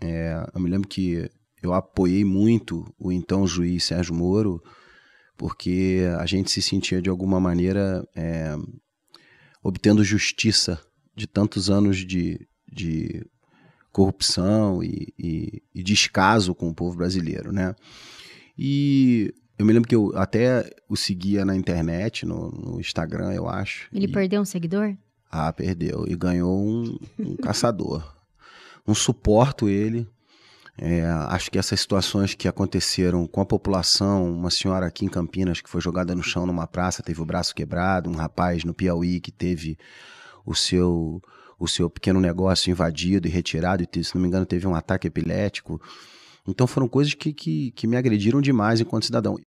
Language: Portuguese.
É, eu me lembro que eu apoiei muito o então juiz Sérgio Moro, porque a gente se sentia de alguma maneira é, obtendo justiça de tantos anos de, de corrupção e, e, e, descaso com o povo brasileiro, né? E eu me lembro que eu até o seguia na internet, no, no Instagram, eu acho. Ele e... perdeu um seguidor? Ah, perdeu. E ganhou um, um caçador não suporto ele. É, acho que essas situações que aconteceram com a população, uma senhora aqui em Campinas que foi jogada no chão numa praça, teve o braço quebrado, um rapaz no Piauí que teve o seu o seu pequeno negócio invadido e retirado, e se não me engano teve um ataque epilético. Então foram coisas que, que, que me agrediram demais enquanto cidadão.